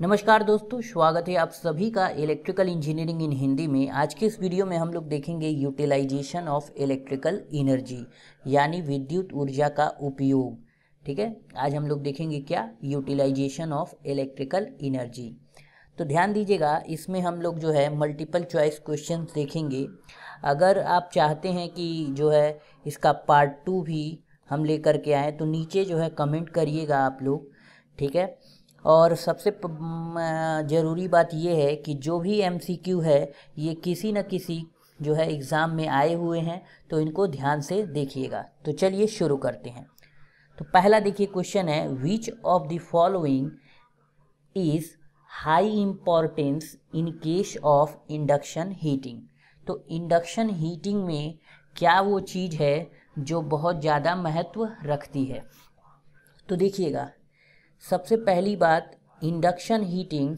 नमस्कार दोस्तों स्वागत है आप सभी का इलेक्ट्रिकल इंजीनियरिंग इन हिंदी में आज के इस वीडियो में हम लोग देखेंगे यूटिलाइजेशन ऑफ इलेक्ट्रिकल एनर्जी यानी विद्युत ऊर्जा का उपयोग ठीक है आज हम लोग देखेंगे क्या यूटिलाइजेशन ऑफ इलेक्ट्रिकल एनर्जी तो ध्यान दीजिएगा इसमें हम लोग जो है मल्टीपल चॉइस क्वेश्चन देखेंगे अगर आप चाहते हैं कि जो है इसका पार्ट टू भी हम लेकर के आएँ तो नीचे जो है कमेंट करिएगा आप लोग ठीक है और सबसे ज़रूरी बात यह है कि जो भी एम है ये किसी न किसी जो है एग्ज़ाम में आए हुए हैं तो इनको ध्यान से देखिएगा तो चलिए शुरू करते हैं तो पहला देखिए क्वेश्चन है which of the following is high importance in case of induction heating तो इंडक्शन हीटिंग में क्या वो चीज़ है जो बहुत ज़्यादा महत्व रखती है तो देखिएगा सबसे पहली बात इंडक्शन हीटिंग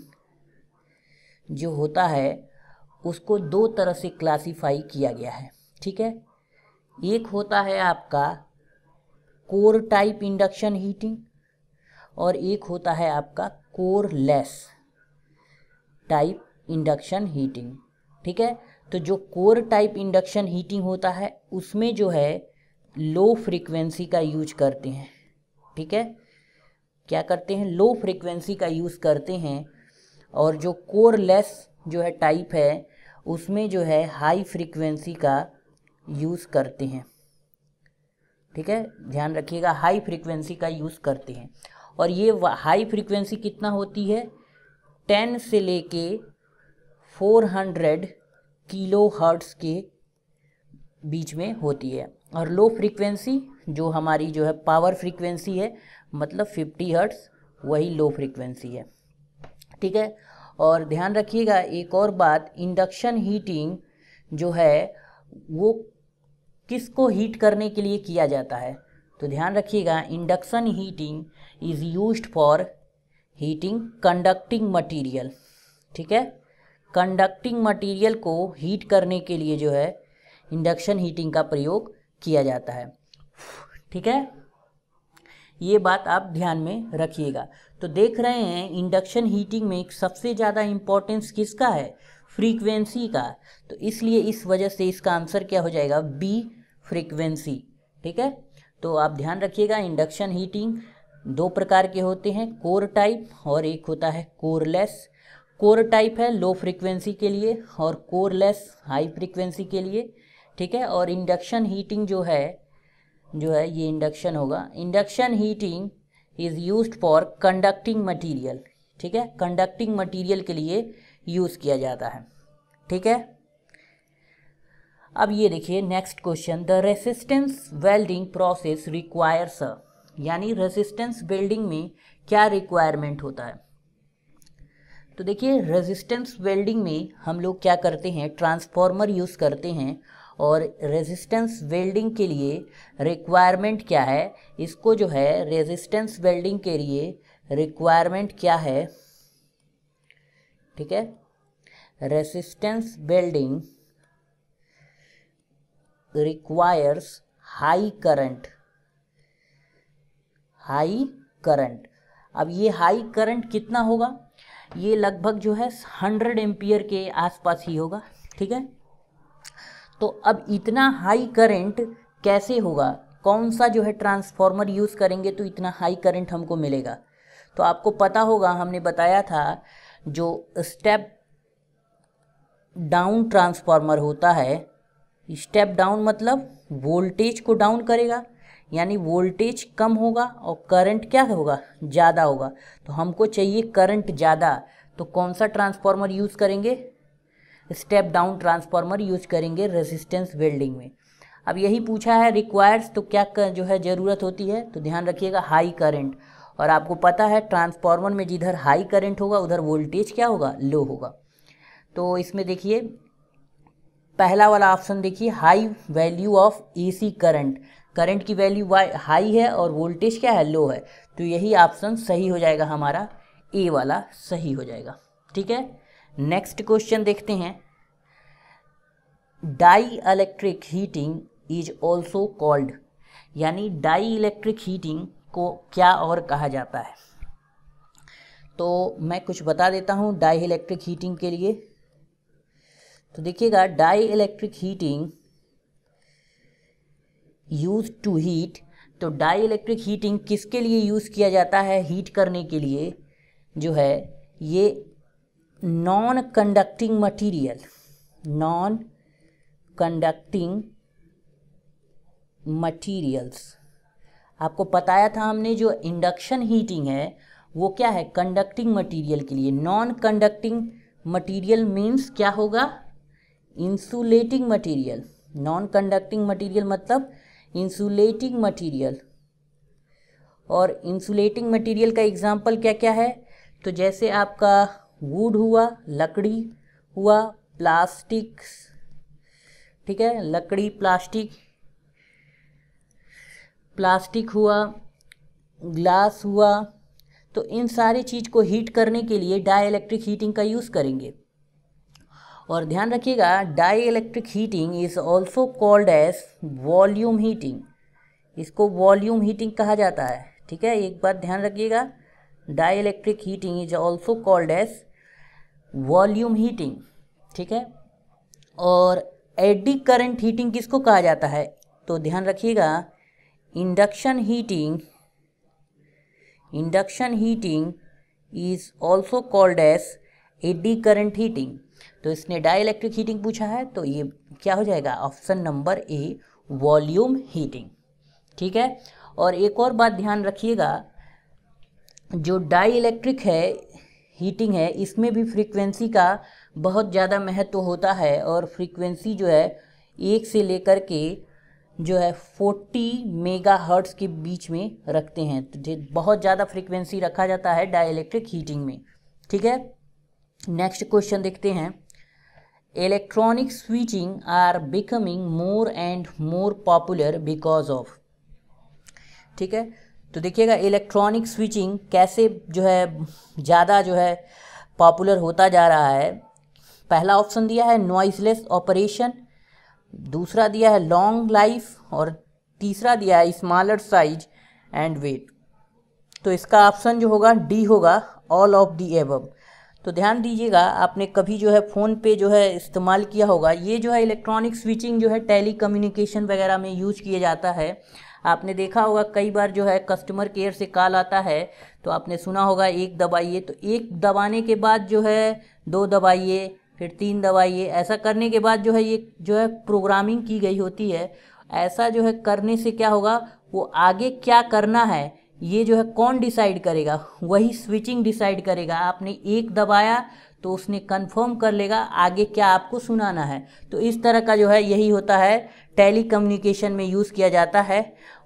जो होता है उसको दो तरह से क्लासिफाई किया गया है ठीक है एक होता है आपका कोर टाइप इंडक्शन हीटिंग और एक होता है आपका coreless type induction heating ठीक है तो जो कोर टाइप इंडक्शन हीटिंग होता है उसमें जो है लो फ्रीक्वेंसी का यूज करते हैं ठीक है क्या करते हैं लो फ्रिक्वेंसी का यूज़ करते हैं और जो कोरलेस जो है टाइप है उसमें जो है हाई फ्रिक्वेंसी का यूज़ करते हैं ठीक है ध्यान रखिएगा हाई फ्रिक्वेंसी का यूज़ करते हैं और ये हाई फ्रिक्वेंसी कितना होती है टेन से लेके फोर हंड्रेड किलो हर्ट्स के बीच में होती है और लो फ्रिक्वेंसी जो हमारी जो है पावर फ्रिक्वेंसी है मतलब 50 हर्ट्स वही लो फ्रिक्वेंसी है ठीक है और ध्यान रखिएगा एक और बात इंडक्शन हीटिंग जो है वो किसको हीट करने के लिए किया जाता है तो ध्यान रखिएगा induction heating is use for heating conducting material ठीक है कंडक्टिंग मटेरियल को हीट करने के लिए जो है इंडक्शन हीटिंग का प्रयोग किया जाता है ठीक है ये बात आप ध्यान में रखिएगा तो देख रहे हैं इंडक्शन हीटिंग में सबसे ज़्यादा इम्पोर्टेंस किसका है फ्रीक्वेंसी का तो इसलिए इस वजह से इसका आंसर क्या हो जाएगा बी फ्रीक्वेंसी ठीक है तो आप ध्यान रखिएगा इंडक्शन हीटिंग दो प्रकार के होते हैं कोर टाइप और एक होता है कोरलेस कोर टाइप है लो फ्रीक्वेंसी के लिए और कोरलेस हाई फ्रीक्वेंसी के लिए ठीक है और इंडक्शन हीटिंग जो है जो है ये इंडक्शन होगा induction heating is use for conducting material ठीक है कंडक्टिंग मटीरियल के लिए यूज़ किया जाता है ठीक है अब ये देखिए next question the resistance welding process requires यानी रेसिस्टेंस वेल्डिंग में क्या रिक्वायरमेंट होता है तो देखिए रेजिस्टेंस वेल्डिंग में हम लोग क्या करते हैं ट्रांसफॉर्मर यूज़ करते हैं और रेजिस्टेंस वेल्डिंग के लिए रिक्वायरमेंट क्या है इसको जो है रेजिस्टेंस वेल्डिंग के लिए रिक्वायरमेंट क्या है ठीक है resistance welding requires high current high current अब ये हाई करंट कितना होगा ये लगभग जो है हंड्रेड एम्पियर के आसपास ही होगा ठीक है तो अब इतना हाई करंट कैसे होगा कौन सा जो है ट्रांसफॉर्मर यूज़ करेंगे तो इतना हाई करंट हमको मिलेगा तो आपको पता होगा हमने बताया था जो स्टेप डाउन ट्रांसफार्मर होता है स्टेप डाउन मतलब वोल्टेज को डाउन करेगा यानी वोल्टेज कम होगा और करंट क्या होगा ज़्यादा होगा तो हमको चाहिए करंट ज़्यादा तो कौन सा ट्रांसफार्मर यूज़ करेंगे स्टेप डाउन ट्रांसफार्मर यूज करेंगे रेजिस्टेंस वेल्डिंग में अब यही पूछा है रिक्वायर्स तो क्या कर, जो है ज़रूरत होती है तो ध्यान रखिएगा हाई करंट और आपको पता है ट्रांसफार्मर में जिधर हाई करंट होगा उधर वोल्टेज क्या होगा लो होगा तो इसमें देखिए पहला वाला ऑप्शन देखिए high value of AC current current की वैल्यू हाई है और वोल्टेज क्या है लो है तो यही ऑप्शन सही हो जाएगा हमारा ए वाला सही हो जाएगा ठीक है नेक्स्ट क्वेश्चन देखते हैं dielectric heating is also called यानी डाई इलेक्ट्रिक हीटिंग को क्या और कहा जाता है तो मैं कुछ बता देता हूँ डाई इलेक्ट्रिक हीटिंग के लिए तो देखिएगा dielectric heating use to heat तो डाई इलेक्ट्रिक हीटिंग किसके लिए यूज़ किया जाता है हीट करने के लिए जो है ये non conducting material non conducting materials आपको बताया था हमने जो इंडक्शन हीटिंग है वो क्या है कंडक्टिंग मटेरियल के लिए नॉन कंडक्टिंग मटेरियल मींस क्या होगा insulating material non conducting material मतलब इंसुलेटिंग मटेरियल और इंसुलेटिंग मटेरियल का एग्जांपल क्या क्या है तो जैसे आपका वुड हुआ लकड़ी हुआ प्लास्टिक ठीक है लकड़ी प्लास्टिक प्लास्टिक हुआ ग्लास हुआ तो इन सारी चीज़ को हीट करने के लिए डाई इलेक्ट्रिक हीटिंग का यूज़ करेंगे और ध्यान रखिएगा dielectric heating is also called as volume heating इसको वॉल्यूम हीटिंग कहा जाता है ठीक है एक बात ध्यान रखिएगा dielectric heating is also called as volume heating ठीक है और एडी करंट हीटिंग किसको कहा जाता है तो ध्यान रखिएगा induction heating induction heating is also called as eddy current heating तो इसने डाइलेक्ट्रिक हीटिंग पूछा है तो ये क्या हो जाएगा option number A volume heating ठीक है और एक और बात ध्यान रखिएगा जो डाई इलेक्ट्रिक है हीटिंग है इसमें भी फ्रीक्वेंसी का बहुत ज़्यादा महत्व होता है और फ्रीक्वेंसी जो है एक से लेकर के जो है फोर्टी मेगा हर्ट्स के बीच में रखते हैं तो बहुत ज़्यादा फ्रीक्वेंसी रखा जाता है डाई इलेक्ट्रिक हीटिंग में ठीक है नेक्स्ट क्वेश्चन देखते हैं electronic switching are becoming more and more popular because of ठीक है तो देखिएगा इलेक्ट्रॉनिक स्विचिंग कैसे जो है ज़्यादा जो है पॉपुलर होता जा रहा है पहला ऑप्शन दिया है नॉइसलेस ऑपरेशन दूसरा दिया है लॉन्ग लाइफ और तीसरा दिया है स्मॉलर साइज एंड वेट तो इसका ऑप्शन जो होगा डी होगा ऑल ऑफ दी एवब तो ध्यान दीजिएगा आपने कभी जो है फ़ोन पे जो है इस्तेमाल किया होगा ये जो है इलेक्ट्रॉनिक स्विचिंग जो है टेली कम्युनिकेशन वगैरह में यूज किया जाता है आपने देखा होगा कई बार जो है कस्टमर केयर से कॉल आता है तो आपने सुना होगा एक दबाइए तो एक दबाने के बाद जो है दो दबाइए फिर तीन दबाइए ऐसा करने के बाद जो है ये जो है प्रोग्रामिंग की गई होती है ऐसा जो है करने से क्या होगा वो आगे क्या करना है ये जो है कौन डिसाइड करेगा वही स्विचिंग डिसाइड करेगा आपने एक दबाया तो उसने कंफर्म कर लेगा आगे क्या आपको सुनाना है तो इस तरह का जो है यही होता है टेली में यूज़ किया जाता है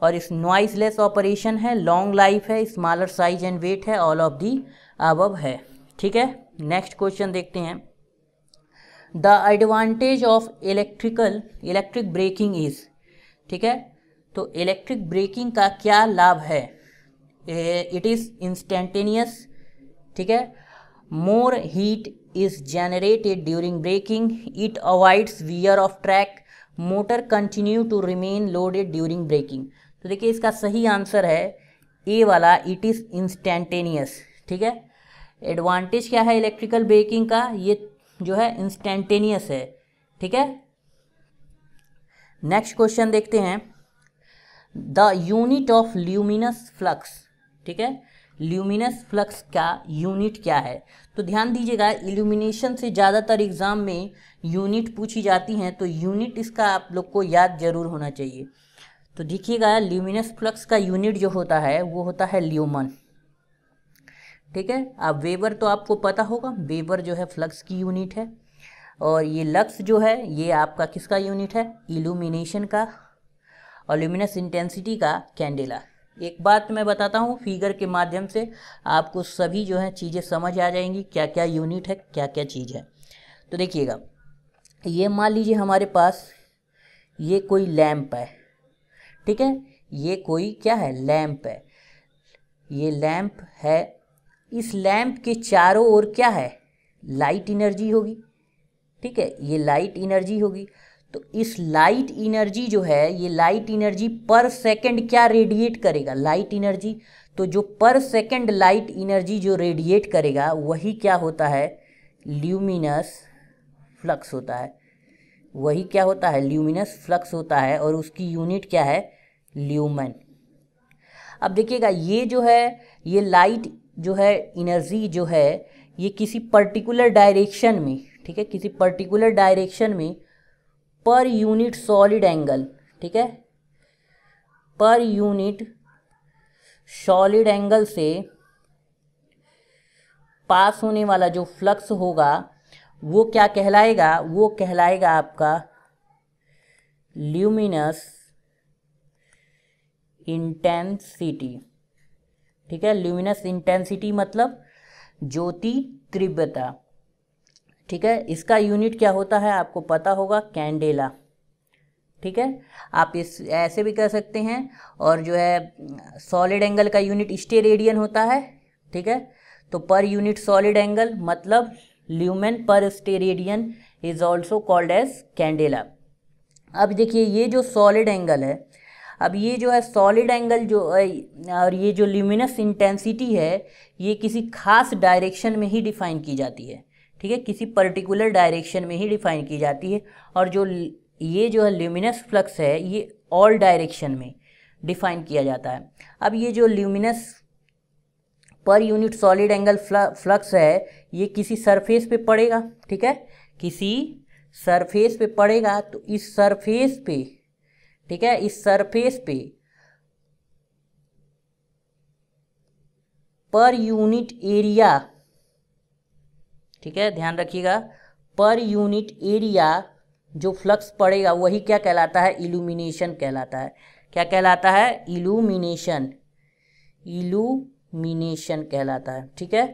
और इस नॉइसलेस ऑपरेशन है लॉन्ग लाइफ है स्मॉलर साइज एंड वेट है ऑल ऑफ दी अब है ठीक है नेक्स्ट क्वेश्चन देखते हैं the advantage of electrical electric braking is ठीक है तो इलेक्ट्रिक ब्रेकिंग का क्या लाभ है इट इज़ इंस्टेंटेनियस ठीक है more heat is generated during braking. It avoids wear of track. Motor continue to remain loaded during braking. तो देखिए इसका सही आंसर है ए वाला इट इज़ इंस्टेंटेनियस ठीक है एडवांटेज क्या है इलेक्ट्रिकल ब्रेकिंग का ये जो है इंस्टेंटेनियस है ठीक है नेक्स्ट क्वेश्चन देखते हैं the unit of luminous flux ठीक है ल्यूमिनस फ्लक्स का यूनिट क्या है तो ध्यान दीजिएगा इल्यूमिनेशन से ज़्यादातर एग्ज़ाम में यूनिट पूछी जाती हैं तो यूनिट इसका आप लोग को याद जरूर होना चाहिए तो देखिएगा ल्यूमिनस फ्लक्स का यूनिट जो होता है वो होता है ल्यूमन ठीक है अब वेबर तो आपको पता होगा वेबर जो है फ्लक्स की यूनिट है और ये लक्स जो है ये आपका किसका यूनिट है इल्यूमिनेशन का और ल्यूमिनस इंटेंसिटी का कैंडेला एक बात मैं बताता हूँ फिगर के माध्यम से आपको सभी जो है चीज़ें समझ आ जाएंगी क्या क्या यूनिट है क्या क्या चीज़ है तो देखिएगा ये मान लीजिए हमारे पास ये कोई लैम्प है ठीक है ये कोई क्या है लैम्प है ये लैम्प है इस लैम्प के चारों ओर क्या है लाइट एनर्जी होगी ठीक है ये लाइट एनर्जी होगी तो इस लाइट इनर्जी जो है ये लाइट इनर्जी पर सेकंड क्या रेडिएट करेगा लाइट इनर्जी तो जो पर सेकंड लाइट इनर्जी जो रेडिएट करेगा वही क्या होता है ल्यूमिनस फ्लक्स होता है वही क्या होता है ल्यूमिनस फ्लक्स होता है और उसकी यूनिट क्या है ल्यूमन अब देखिएगा ये जो है ये लाइट जो है इनर्जी जो है ये किसी पर्टिकुलर डायरेक्शन में ठीक है किसी पर्टिकुलर डायरेक्शन में पर यूनिट सॉलिड एंगल ठीक है पर यूनिट सॉलिड एंगल से पास होने वाला जो फ्लक्स होगा वो क्या कहलाएगा वो कहलाएगा आपका ल्यूमिनस इंटेंसिटी ठीक है ल्यूमिनस इंटेंसिटी मतलब ज्योति तीव्रता ठीक है इसका यूनिट क्या होता है आपको पता होगा कैंडेला ठीक है आप इस ऐसे भी कर सकते हैं और जो है सॉलिड एंगल का यूनिट स्टे रेडियन होता है ठीक है तो पर यूनिट सॉलिड एंगल मतलब lumen per steradian is also called as candela अब देखिए ये जो सॉलिड एंगल है अब ये जो है सॉलिड एंगल जो और ये जो ल्यूमिनस इंटेंसिटी है ये किसी खास डायरेक्शन में ही डिफाइन की जाती है ठीक है किसी पर्टिकुलर डायरेक्शन में ही डिफाइन की जाती है और जो ये जो है ल्यूमिनस फ्लक्स है ये ऑल डायरेक्शन में डिफाइन किया जाता है अब ये जो ल्यूमिनस पर यूनिट सॉलिड एंगल फ्लक्स है ये किसी सरफेस पे पड़ेगा ठीक है किसी सरफेस पे पड़ेगा तो इस सरफेस पे ठीक है इस सरफेस पे पर यूनिट एरिया ठीक है ध्यान रखिएगा पर यूनिट एरिया जो फ्लक्स पड़ेगा वही क्या कहलाता है इल्यूमिनेशन कहलाता है क्या कहलाता है इल्यूमिनेशन इल्यूमिनेशन कहलाता है ठीक है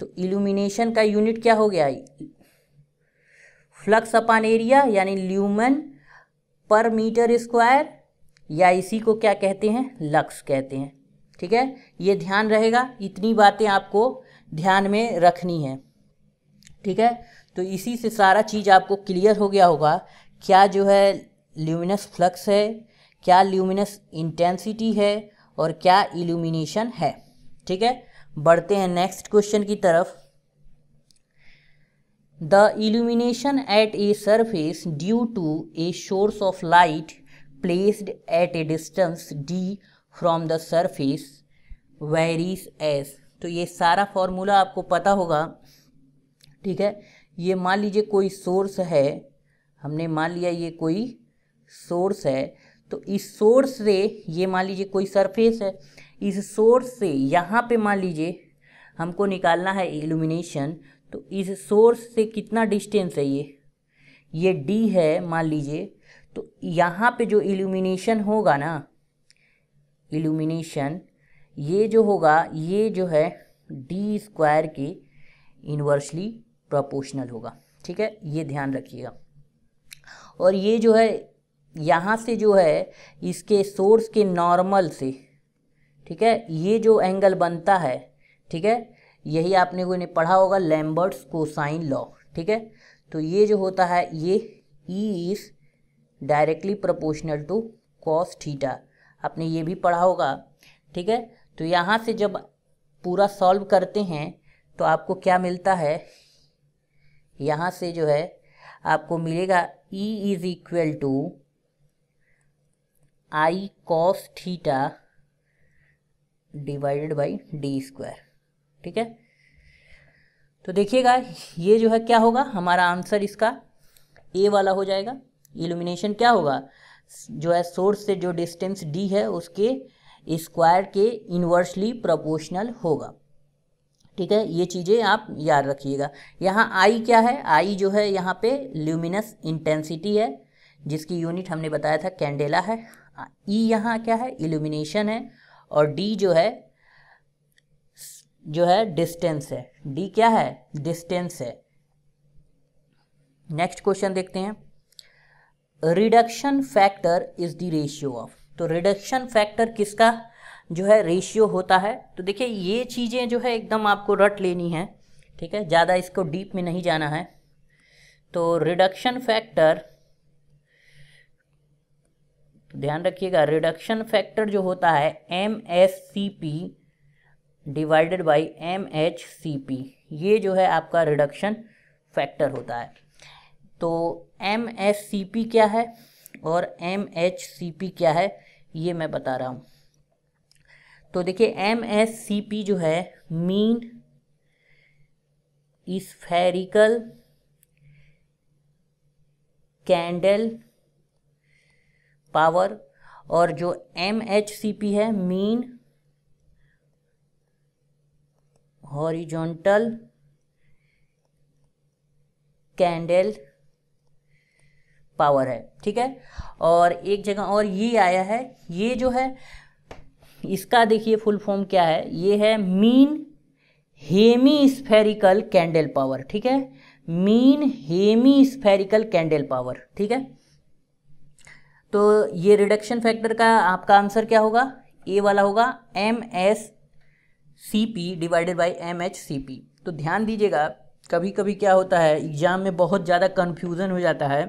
तो इल्यूमिनेशन का यूनिट क्या हो गया फ्लक्स अपान एरिया यानी ल्यूमन पर मीटर स्क्वायर या इसी को क्या कहते हैं लक्स कहते हैं ठीक है ये ध्यान रहेगा इतनी बातें आपको ध्यान में रखनी है ठीक है तो इसी से सारा चीज़ आपको क्लियर हो गया होगा क्या जो है ल्यूमिनस फ्लक्स है क्या ल्यूमिनस इंटेंसिटी है और क्या इल्यूमिनेशन है ठीक है बढ़ते हैं नेक्स्ट क्वेश्चन की तरफ the illumination at a surface due to a source of light placed at a distance D from the surface varies as तो ये सारा फॉर्मूला आपको पता होगा ठीक है ये मान लीजिए कोई सोर्स है हमने मान लिया ये कोई सोर्स है तो इस सोर्स से ये मान लीजिए कोई सरफेस है इस सोर्स से यहाँ पे मान लीजिए हमको निकालना है इल्यूमिनेशन तो इस सोर्स से कितना डिस्टेंस है ये ये डी है मान लीजिए तो यहाँ पे जो इल्यूमिनेशन होगा ना इल्यूमिनेशन ये जो होगा ये जो है डी स्क्वायर के इन्वर्सली प्रोपोर्शनल होगा ठीक है ये ध्यान रखिएगा और ये जो है यहाँ से जो है इसके सोर्स के नॉर्मल से ठीक है ये जो एंगल बनता है ठीक है यही आपने को पढ़ा होगा लैम्बर्ट्स कोसाइन लॉ ठीक है तो ये जो होता है ये E is directly proportional to cos theta आपने ये भी पढ़ा होगा ठीक है तो यहाँ से जब पूरा सॉल्व करते हैं तो आपको क्या मिलता है यहाँ से जो है आपको मिलेगा E is equal to I cos theta divided by D square ठीक है तो देखिएगा ये जो है क्या होगा हमारा आंसर इसका ए वाला हो जाएगा इल्यूमिनेशन क्या होगा जो है सोर्स से जो डिस्टेंस डी है उसके स्क्वायर के इन्वर्सली प्रोपोर्शनल होगा ठीक है ये चीज़ें आप याद रखिएगा यहाँ आई क्या है आई जो है यहाँ पे ल्यूमिनस इंटेंसिटी है जिसकी यूनिट हमने बताया था कैंडेला है ई e यहाँ क्या है इल्यूमिनेशन है और डी जो है जो है डिस्टेंस है डी क्या है डिस्टेंस है नेक्स्ट क्वेश्चन देखते हैं reduction factor is the ratio of तो रिडक्शन फैक्टर किसका जो है रेशियो होता है तो देखिए ये चीज़ें जो है एकदम आपको रट लेनी है ठीक है ज़्यादा इसको डीप में नहीं जाना है तो रिडक्शन फैक्टर तो ध्यान रखिएगा रिडक्शन फैक्टर जो होता है M S C P divided by M H C P ये जो है आपका रिडक्शन फैक्टर होता है तो एम एस सी पी क्या है और एम एच सी पी क्या है ये मैं बता रहा हूँ तो देखिए एम एस सी पी जो है मीन स्फेरिकल कैंडल पावर और जो एम एच सी पी है मीन हॉरिजॉन्टल कैंडल पावर है ठीक है और एक जगह और ये आया है ये जो है इसका देखिए फुल फॉर्म क्या है ये है mean hemispherical candle power ठीक है mean hemispherical candle power ठीक है तो ये रिडक्शन फैक्टर का आपका आंसर क्या होगा ए वाला होगा M S C P divided by M H C P तो ध्यान दीजिएगा कभी कभी क्या होता है एग्जाम में बहुत ज़्यादा कन्फ्यूज़न हो जाता है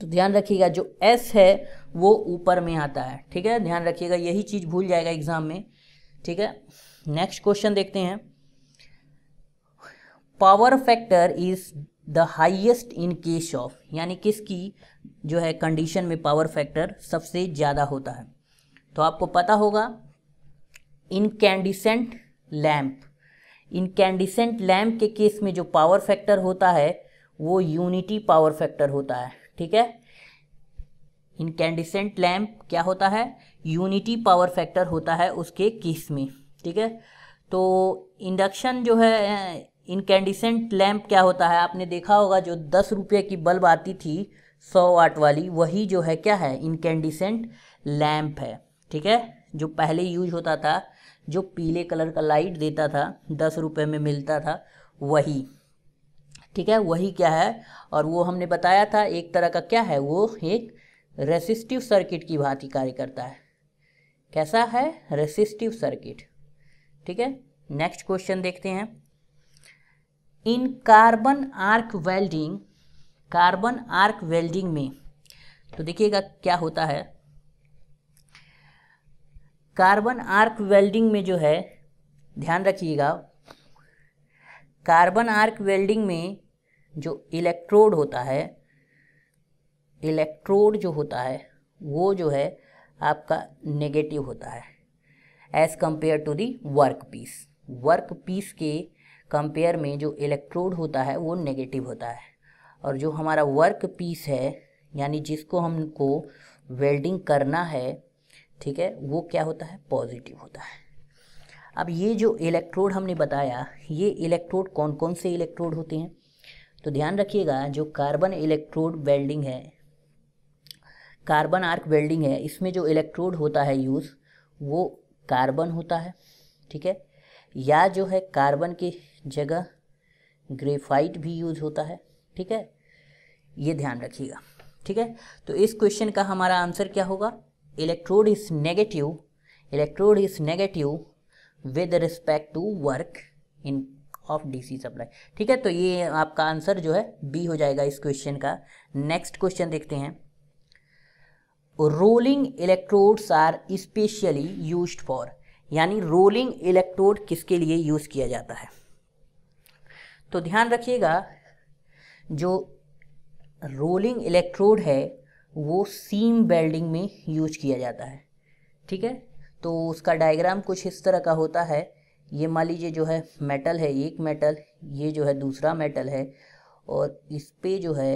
तो ध्यान रखिएगा जो एस है वो ऊपर में आता है ठीक है ध्यान रखिएगा यही चीज़ भूल जाएगा एग्ज़ाम में ठीक है नेक्स्ट क्वेश्चन देखते हैं power factor is the highest in case of यानी किसकी जो है कंडीशन में पावर फैक्टर सबसे ज़्यादा होता है तो आपको पता होगा इनकैंडिसेंट लैम्प इनकैंडिसेंट लैम्प के केस में जो पावर फैक्टर होता है वो यूनिटी पावर फैक्टर होता है ठीक है इनकैंडिसेंट लैम्प क्या होता है यूनिटी पावर फैक्टर होता है उसके किस में ठीक है तो इंडक्शन जो है इनकैंडिसेंट लैम्प क्या होता है आपने देखा होगा जो दस रुपये की बल्ब आती थी सौ वाट वाली वही जो है क्या है इनकैंडिसेंट लैम्प है ठीक है जो पहले यूज होता था जो पीले कलर का लाइट देता था दस रुपये में मिलता था वही ठीक है वही क्या है और वो हमने बताया था एक तरह का क्या है वो एक रेसिस्टिव सर्किट की भांति कार्य करता है कैसा है रेसिस्टिव सर्किट ठीक है नेक्स्ट क्वेश्चन देखते हैं in carbon arc welding carbon arc welding में तो देखिएगा क्या होता है कार्बन आर्क वेल्डिंग में जो है ध्यान रखिएगा कार्बन आर्क वेल्डिंग में जो इलेक्ट्रोड होता है इलेक्ट्रोड जो होता है वो जो है आपका नेगेटिव होता है as compare to the work piece work piece के कंपेयर में जो इलेक्ट्रोड होता है वो नेगेटिव होता है और जो हमारा वर्क पीस है यानी जिसको हमको वेल्डिंग करना है ठीक है वो क्या होता है पॉजिटिव होता है अब ये जो इलेक्ट्रोड हमने बताया ये इलेक्ट्रोड कौन कौन से इलेक्ट्रोड होते हैं तो ध्यान रखिएगा जो कार्बन इलेक्ट्रोड वेल्डिंग है कार्बन आर्क वेल्डिंग है इसमें जो इलेक्ट्रोड होता है यूज़ वो कार्बन होता है ठीक है या जो है कार्बन की जगह ग्रेफाइट भी यूज होता है ठीक है ये ध्यान रखिएगा ठीक है तो इस क्वेश्चन का हमारा आंसर क्या होगा electrode is negative electrode is negative with respect to work in of DC supply ठीक है तो ये आपका आंसर जो है बी हो जाएगा इस क्वेश्चन का नेक्स्ट क्वेश्चन देखते हैं rolling electrodes are specially use for यानी रोलिंग इलेक्ट्रोड किसके लिए यूज किया जाता है तो ध्यान रखिएगा जो रोलिंग इलेक्ट्रोड है वो सीम वेल्डिंग में यूज किया जाता है ठीक है तो उसका डायग्राम कुछ इस तरह का होता है ये मान लीजिए जो है मेटल है एक मेटल ये जो है दूसरा मेटल है और इस पे जो है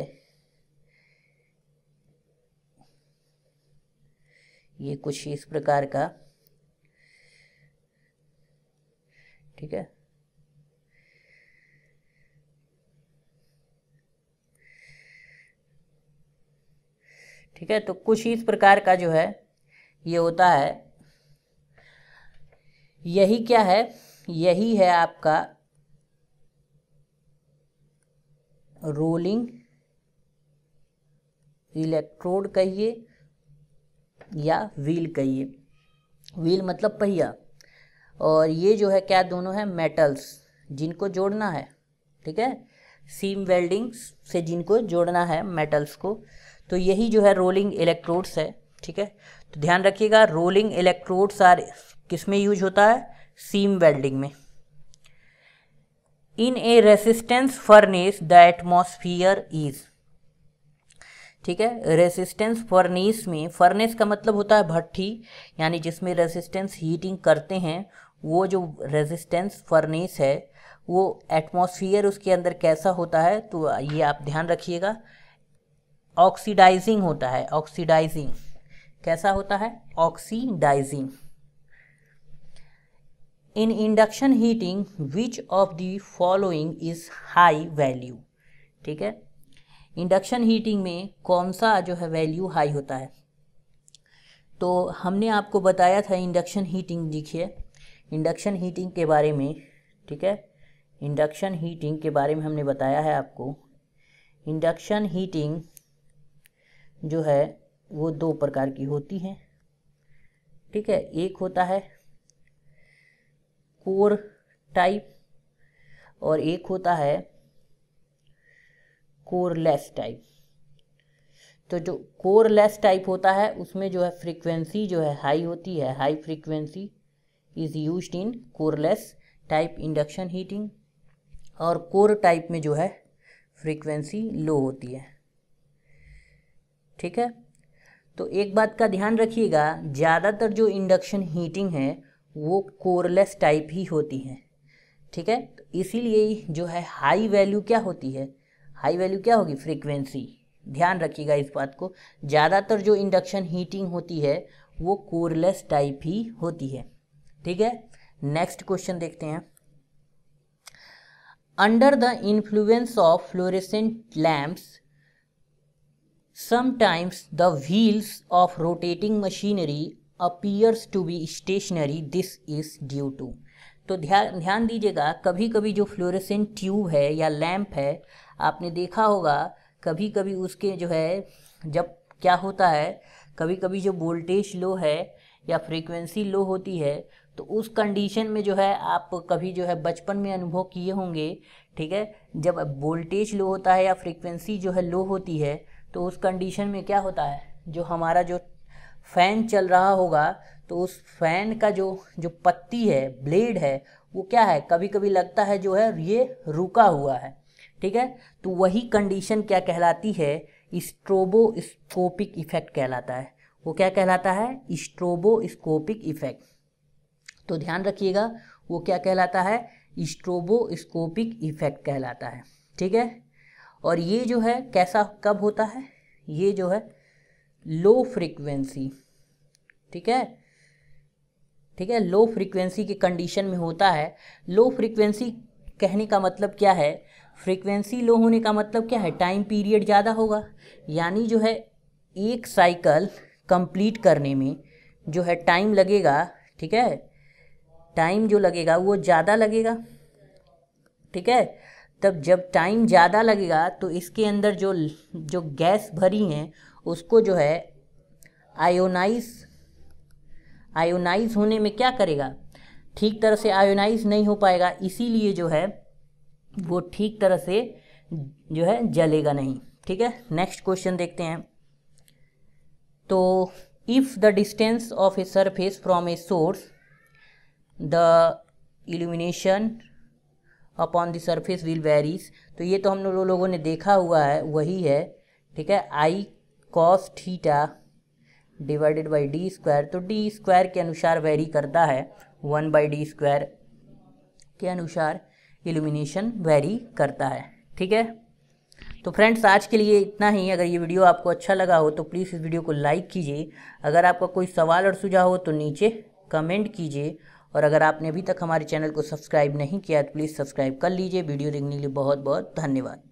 ये कुछ इस प्रकार का ठीक है ठीक है तो कुछ इस प्रकार का जो है ये होता है यही क्या है यही है आपका रोलिंग इलेक्ट्रोड कहिए या व्हील कहिए व्हील मतलब पहिया और ये जो है क्या दोनों है मेटल्स जिनको जोड़ना है ठीक है सीम वेल्डिंग से जिनको जोड़ना है मेटल्स को तो यही जो है रोलिंग इलेक्ट्रोड्स है ठीक है तो ध्यान रखिएगा रोलिंग इलेक्ट्रोड्स आर किस में यूज होता है सीम वेल्डिंग में in a resistance furnace the atmosphere is ठीक है रेसिस्टेंस फर्नेस में फर्नेस का मतलब होता है भट्टी यानी जिसमें रेसिस्टेंस हीटिंग करते हैं वो जो रेजिस्टेंस फर्नेस है वो एटमोसफियर उसके अंदर कैसा होता है तो ये आप ध्यान रखिएगा ऑक्सीडाइजिंग होता है ऑक्सीडाइजिंग कैसा होता है oxidising in induction heating which of the following is high value ठीक है इंडक्शन हीटिंग में कौन सा जो है वैल्यू हाई होता है तो हमने आपको बताया था इंडक्शन हीटिंग देखिए इंडक्शन हीटिंग के बारे में ठीक है इंडक्शन हीटिंग के बारे में हमने बताया है आपको इंडक्शन हीटिंग जो है वो दो प्रकार की होती है ठीक है एक होता है कोर टाइप और एक होता है कोरलेस टाइप तो जो कोरलेस टाइप होता है उसमें जो है फ्रीक्वेंसी जो है हाई होती है high frequency is use in coreless type induction heating और कोर टाइप में जो है फ्रीक्वेंसी लो होती है ठीक है तो एक बात का ध्यान रखिएगा ज़्यादातर जो इंडक्शन हीटिंग है वो कोरलेस टाइप ही होती हैं ठीक है तो इसीलिए जो है हाई वैल्यू क्या होती है हाई वैल्यू क्या होगी फ्रीक्वेंसी ध्यान रखिएगा इस बात को ज़्यादातर जो इंडक्शन हीटिंग होती है वो कोरलेस टाइप ही होती है ठीक है नेक्स्ट क्वेश्चन देखते हैं under the influence of fluorescent lamps sometimes the wheels of rotating machinery appears to be stationary this is due to तो ध्यान ध्यान दीजिएगा कभी कभी जो फ्लोरेसेंट ट्यूब है या लैम्प है आपने देखा होगा कभी कभी उसके जो है जब क्या होता है कभी कभी जो वोल्टेज लो है या फ्रीक्वेंसी लो होती है तो उस कंडीशन में जो है आप कभी जो है बचपन में अनुभव किए होंगे ठीक है जब वोल्टेज लो होता है या फ्रीक्वेंसी जो है लो होती है तो उस कंडीशन में क्या होता है जो हमारा जो फ़ैन चल रहा होगा तो उस फैन का जो जो पत्ती है ब्लेड है वो क्या है कभी कभी लगता है जो है ये रुका हुआ है ठीक है तो वही कंडीशन क्या कहलाती है स्ट्रोबोस्कोपिक इफेक्ट कहलाता है वो क्या कहलाता है स्ट्रोबोस्कोपिक इफेक्ट तो ध्यान रखिएगा वो क्या कहलाता है स्ट्रोबोस्कोपिक इफेक्ट कहलाता है ठीक है और ये जो है कैसा कब होता है ये जो है लो फ्रिक्वेंसी ठीक है ठीक है लो फ्रिक्वेंसी के कंडीशन में होता है लो फ्रिक्वेंसी कहने का मतलब क्या है फ्रिक्वेंसी लो होने का मतलब क्या है टाइम पीरियड ज़्यादा होगा यानी जो है एक साइकिल कंप्लीट करने में जो है टाइम लगेगा ठीक है टाइम जो लगेगा वो ज़्यादा लगेगा ठीक है तब जब टाइम ज़्यादा लगेगा तो इसके अंदर जो जो गैस भरी हैं उसको जो है आयोनाइज आयोनाइज होने में क्या करेगा ठीक तरह से आयोनाइज नहीं हो पाएगा इसीलिए जो है वो ठीक तरह से जो है जलेगा नहीं ठीक है नेक्स्ट क्वेश्चन देखते हैं तो if the distance of a surface from a source the illumination upon the surface will varies तो ये तो हम लोगों ने देखा हुआ है वही है ठीक है I cos theta divided by D square तो डी स्क्वायर के अनुसार वेरी करता है वन बाई डी स्क्वायर के अनुसार इल्यूमिनेशन वेरी करता है ठीक है तो फ्रेंड्स आज के लिए इतना ही अगर ये वीडियो आपको अच्छा लगा हो तो प्लीज़ इस वीडियो को लाइक कीजिए अगर आपका कोई सवाल और सुझाव हो तो नीचे कमेंट कीजिए और अगर आपने अभी तक हमारे चैनल को सब्सक्राइब नहीं किया तो प्लीज़ सब्सक्राइब कर लीजिए वीडियो देखने के लिए बहुत बहुत धन्यवाद